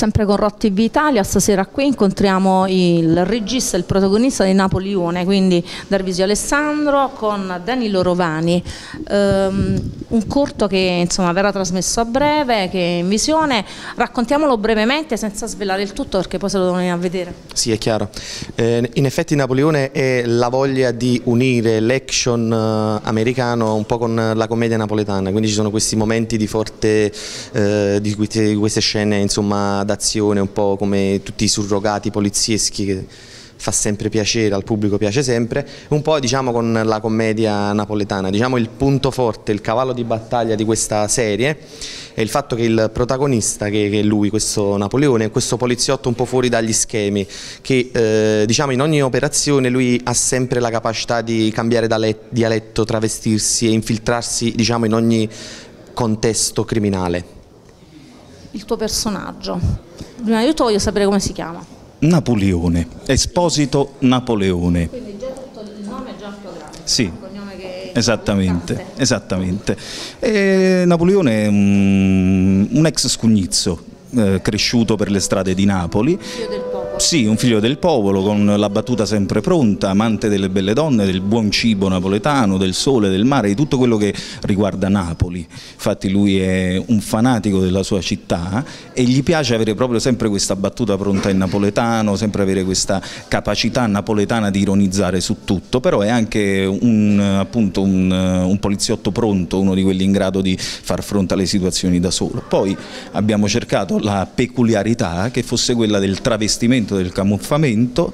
Sempre con Rotti TV stasera qui incontriamo il regista, il protagonista di Napoli-Ione, quindi Darvisio Alessandro con Danilo Rovani. Um, un corto che insomma, verrà trasmesso a breve, che è in visione. Raccontiamolo brevemente senza svelare il tutto perché poi se lo dobbiamo vedere. Sì, è chiaro. Eh, in effetti Napoleone è la voglia di unire l'action eh, americano un po' con la commedia napoletana, quindi ci sono questi momenti di forte, eh, di queste scene insomma d'azione, un po' come tutti i surrogati polizieschi che fa sempre piacere, al pubblico piace sempre, un po' diciamo con la commedia napoletana, diciamo il punto forte, il cavallo di battaglia di questa serie è il fatto che il protagonista, che, è lui, questo Napoleone, è questo poliziotto un po' fuori dagli schemi, che eh, diciamo in ogni operazione lui ha sempre la capacità di cambiare dialetto, travestirsi e infiltrarsi diciamo in ogni contesto criminale il tuo personaggio. Prima di tutto voglio sapere come si chiama. Napoleone, Esposito Napoleone. Quindi già tutto il nome è già programma. Sì. Esattamente, esattamente. E Napoleone è un, un ex scugnizzo eh, cresciuto per le strade di Napoli. Figlio del sì, un figlio del popolo, con la battuta sempre pronta, amante delle belle donne, del buon cibo napoletano, del sole, del mare, di tutto quello che riguarda Napoli. Infatti lui è un fanatico della sua città e gli piace avere proprio sempre questa battuta pronta in napoletano, sempre avere questa capacità napoletana di ironizzare su tutto, però è anche un, appunto, un, un poliziotto pronto, uno di quelli in grado di far fronte alle situazioni da solo. Poi abbiamo cercato la peculiarità che fosse quella del travestimento momento del camuffamento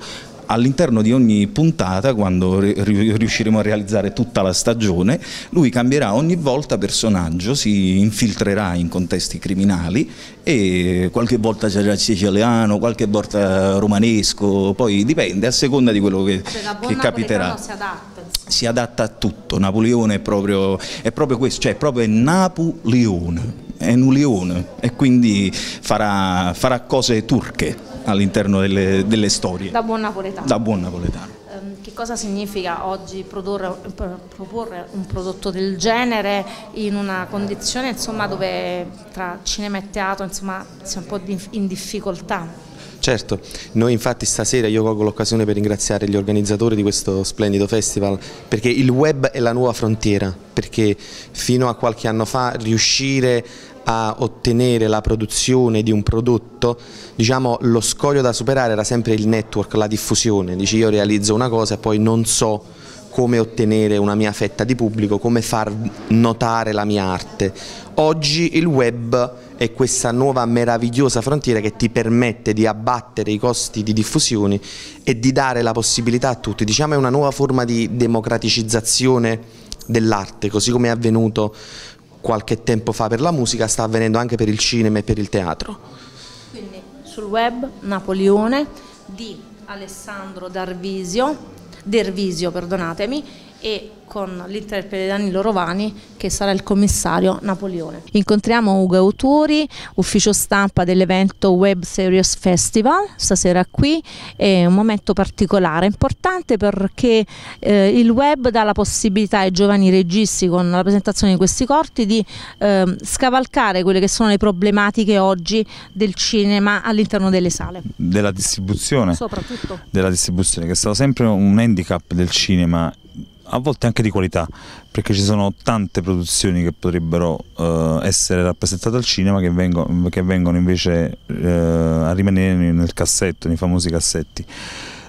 all'interno di ogni puntata, quando riusciremo a realizzare tutta la stagione, lui cambierà ogni volta personaggio, si infiltrerà in contesti criminali e qualche volta sarà siciliano, qualche volta romanesco, poi dipende a seconda di quello che, cioè, che capiterà. Si adatta, si adatta, a tutto, Napoleone è proprio, è proprio questo, cioè è proprio Napoleone è un leone e quindi farà, farà cose turche all'interno delle, delle, storie. Da buon napoletano. Da buon napoletano. Ehm, che cosa significa oggi produrre, eh, proporre un prodotto del genere in una condizione insomma, dove tra cinema e teatro insomma, si è un po' in difficoltà? Certo, noi infatti stasera io colgo l'occasione per ringraziare gli organizzatori di questo splendido festival perché il web è la nuova frontiera, perché fino a qualche anno fa riuscire a ottenere la produzione di un prodotto, diciamo lo scoglio da superare era sempre il network, la diffusione, dici io realizzo una cosa e poi non so come ottenere una mia fetta di pubblico, come far notare la mia arte. Oggi il web è questa nuova meravigliosa frontiera che ti permette di abbattere i costi di diffusione e di dare la possibilità a tutti, diciamo è una nuova forma di democraticizzazione dell'arte, così come è avvenuto qualche tempo fa per la musica, sta avvenendo anche per il cinema e per il teatro. Quindi sul web Napoleone di Alessandro Darvisio, Dervisio, perdonatemi, e con l'interprete Danilo Rovani che sarà il commissario Napoleone. Incontriamo Ugo Autori, ufficio stampa dell'evento Web Series Festival, stasera qui è un momento particolare, importante perché eh, il web dà la possibilità ai giovani registi con la presentazione di questi corti di eh, scavalcare quelle che sono le problematiche oggi del cinema all'interno delle sale. Della distribuzione. Soprattutto. Della distribuzione che è stato sempre un handicap del cinema a volte anche di qualità, perché ci sono tante produzioni che potrebbero eh, essere rappresentate al cinema che vengono, che vengono invece eh, a rimanere nel cassetto, nei famosi cassetti.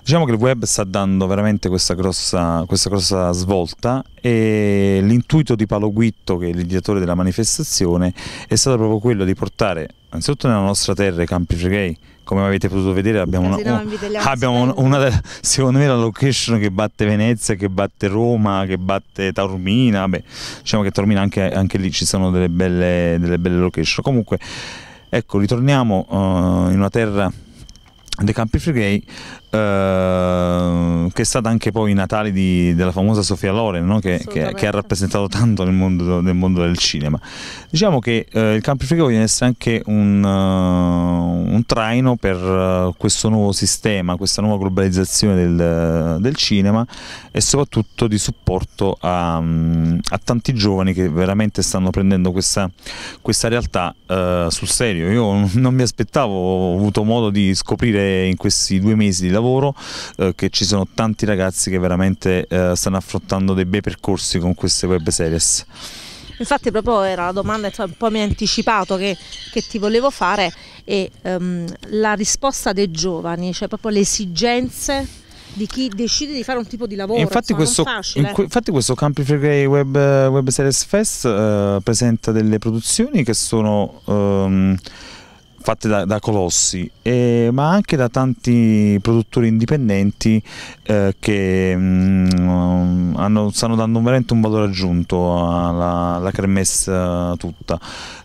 Diciamo che il web sta dando veramente questa grossa, questa grossa svolta e l'intuito di Paolo Guitto, che è l'ideatore della manifestazione, è stato proprio quello di portare anzitutto nella nostra terra i campi freghei, come avete potuto vedere abbiamo, una, una, abbiamo una, secondo me la location che batte Venezia, che batte Roma, che batte Taormina, Beh, diciamo che Taormina anche, anche, lì ci sono delle belle, delle belle location. Comunque ecco ritorniamo uh, in una terra dei campi freghei. Ehm, che è stata anche poi i Natali di, della famosa Sofia Loren, no? che, che, che, ha rappresentato tanto nel mondo, nel mondo del cinema. Diciamo che uh, il Campifico viene essere anche un, uh, un traino per eh, questo nuovo sistema, questa nuova globalizzazione del, del cinema e soprattutto di supporto a, mm, a, tanti giovani che veramente stanno prendendo questa, questa realtà sul serio. Io non mi aspettavo, ho avuto modo di scoprire in questi due mesi di lavoro lavoro, eh, che ci sono tanti ragazzi che veramente eh, stanno affrontando dei bei percorsi con queste web series. Infatti proprio era la domanda, un po' mi ha anticipato che, che ti volevo fare e um, la risposta dei giovani, cioè proprio le esigenze di chi decide di fare un tipo di lavoro. Infatti, insomma, questo, in, infatti questo Campi Free Grey Web, Web Series Fest eh, presenta delle produzioni che sono... Um, fatte da, da colossi, eh, ma anche da tanti produttori indipendenti eh, che mh, mm, hanno, stanno dando veramente un valore aggiunto alla, alla kermesse eh, tutta.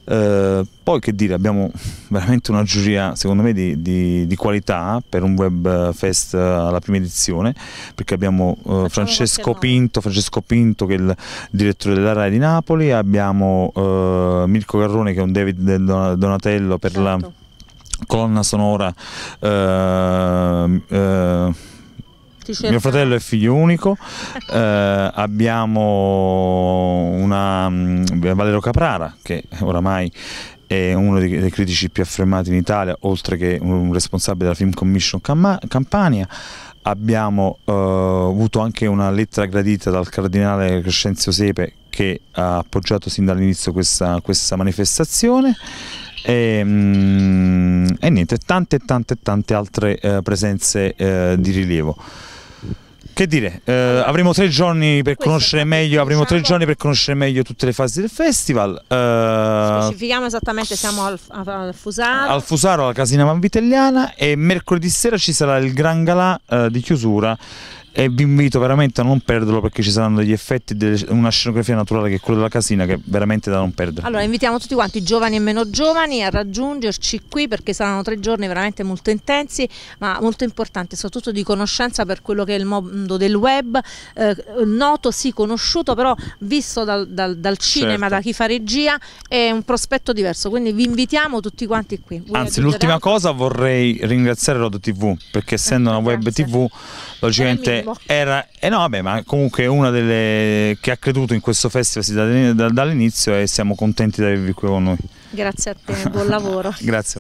Eh, poi che dire, abbiamo veramente una giuria secondo me di, di, di, qualità per un web fest eh, alla prima edizione perché abbiamo eh, Francesco, Pinto, Francesco Pinto che è il direttore della RAI di Napoli, abbiamo eh, Mirko Garrone che è un David del Donatello per certo. la colonna sonora ehm, ehm, mio fratello è figlio unico, eh, abbiamo una, mm, Valero Caprara che oramai è uno dei, dei, critici più affermati in Italia, oltre che un responsabile della Film Commission Campania. Abbiamo eh, avuto anche una lettera gradita dal cardinale Crescenzio Sepe che ha appoggiato sin dall'inizio questa, questa, manifestazione. E, mm, e niente, tante tante tante altre eh, presenze eh, di rilievo. Che dire, eh, avremo tre giorni per conoscere meglio, avremo tre diciamo giorni per conoscere meglio tutte le fasi del festival. Eh, Specifichiamo esattamente, siamo al, al, Fusaro. Al Fusaro, alla Casina Vanvitelliana e mercoledì sera ci sarà il Gran Galà eh, di chiusura e vi invito veramente a non perderlo perché ci saranno degli effetti e una scenografia naturale che è quella della casina che è veramente da non perdere. Allora invitiamo tutti quanti, giovani e meno giovani, a raggiungerci qui perché saranno tre giorni veramente molto intensi ma molto importanti, soprattutto di conoscenza per quello che è il mondo del web, eh, noto sì conosciuto però visto dal, dal, dal cinema, certo. da chi fa regia, è un prospetto diverso, quindi vi invitiamo tutti quanti qui. Vuoi Anzi l'ultima cosa vorrei ringraziare Rodo TV perché essendo eh, una web grazie. TV logicamente era, eh no, vabbè, ma comunque una delle che ha creduto in questo festival dall'inizio e siamo contenti di avervi qui con noi. Grazie a te, buon lavoro. Grazie.